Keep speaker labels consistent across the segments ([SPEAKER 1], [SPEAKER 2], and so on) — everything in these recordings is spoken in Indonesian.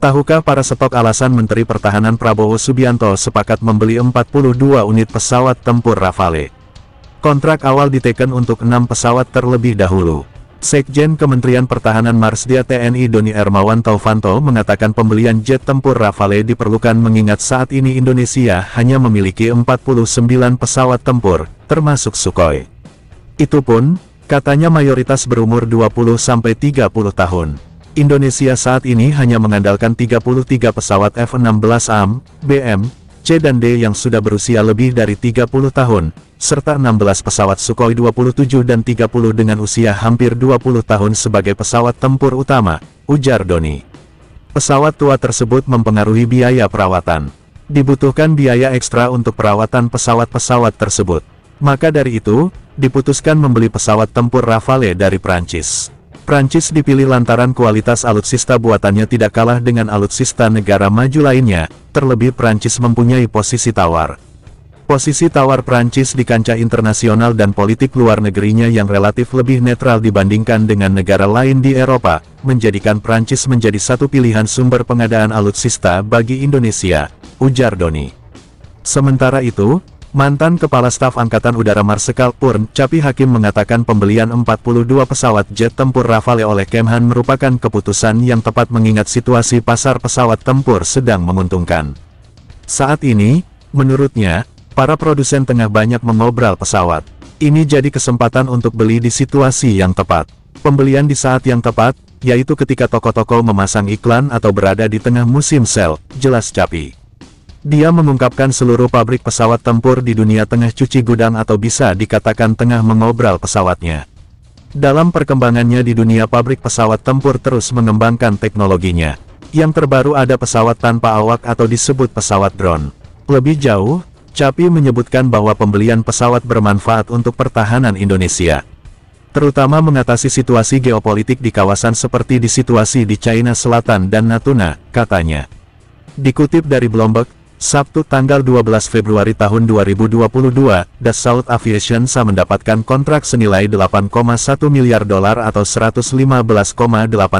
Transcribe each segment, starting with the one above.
[SPEAKER 1] Tahukah para stok alasan Menteri Pertahanan Prabowo Subianto sepakat membeli 42 unit pesawat tempur Rafale? Kontrak awal diteken untuk 6 pesawat terlebih dahulu. Sekjen Kementerian Pertahanan Marsdia TNI Doni Ermawan Taufanto mengatakan pembelian jet tempur Rafale diperlukan mengingat saat ini Indonesia hanya memiliki 49 pesawat tempur, termasuk Sukhoi. Itupun, katanya mayoritas berumur 20-30 tahun. Indonesia saat ini hanya mengandalkan 33 pesawat F-16 AM, BM, C dan D yang sudah berusia lebih dari 30 tahun, serta 16 pesawat Sukhoi 27 dan 30 dengan usia hampir 20 tahun sebagai pesawat tempur utama, ujar Doni. Pesawat tua tersebut mempengaruhi biaya perawatan. Dibutuhkan biaya ekstra untuk perawatan pesawat-pesawat tersebut. Maka dari itu, diputuskan membeli pesawat tempur Rafale dari Prancis. Prancis dipilih lantaran kualitas alutsista buatannya tidak kalah dengan alutsista negara maju lainnya, terlebih Prancis mempunyai posisi tawar. Posisi tawar Prancis di kancah internasional dan politik luar negerinya yang relatif lebih netral dibandingkan dengan negara lain di Eropa, menjadikan Prancis menjadi satu pilihan sumber pengadaan alutsista bagi Indonesia, ujar Doni. Sementara itu, Mantan Kepala Staf Angkatan Udara Marsekal Purn Capi Hakim mengatakan pembelian 42 pesawat jet tempur Rafale oleh Kemhan merupakan keputusan yang tepat mengingat situasi pasar pesawat tempur sedang menguntungkan. Saat ini, menurutnya, para produsen tengah banyak mengobral pesawat. Ini jadi kesempatan untuk beli di situasi yang tepat. Pembelian di saat yang tepat, yaitu ketika toko-toko memasang iklan atau berada di tengah musim sel, jelas Capi. Dia mengungkapkan seluruh pabrik pesawat tempur di dunia tengah cuci gudang atau bisa dikatakan tengah mengobral pesawatnya. Dalam perkembangannya di dunia pabrik pesawat tempur terus mengembangkan teknologinya. Yang terbaru ada pesawat tanpa awak atau disebut pesawat drone. Lebih jauh, Capi menyebutkan bahwa pembelian pesawat bermanfaat untuk pertahanan Indonesia. Terutama mengatasi situasi geopolitik di kawasan seperti di situasi di China Selatan dan Natuna, katanya. Dikutip dari Bloomberg, Sabtu tanggal 12 Februari tahun 2022, The South Aviation SA mendapatkan kontrak senilai 8,1 miliar dolar atau 115,8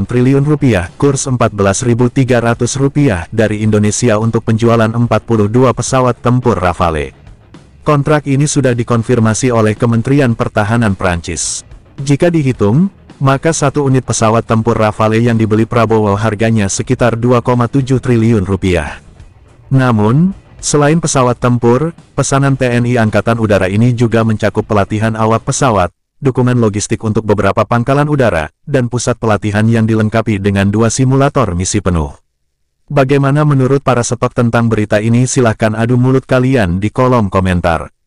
[SPEAKER 1] triliun rupiah, kurs 14.300 rupiah dari Indonesia untuk penjualan 42 pesawat tempur Rafale. Kontrak ini sudah dikonfirmasi oleh Kementerian Pertahanan Prancis. Jika dihitung, maka satu unit pesawat tempur Rafale yang dibeli Prabowo harganya sekitar 2,7 triliun rupiah. Namun, selain pesawat tempur, pesanan TNI Angkatan Udara ini juga mencakup pelatihan awak pesawat, dukungan logistik untuk beberapa pangkalan udara, dan pusat pelatihan yang dilengkapi dengan dua simulator misi penuh. Bagaimana menurut para sepak tentang berita ini silahkan adu mulut kalian di kolom komentar.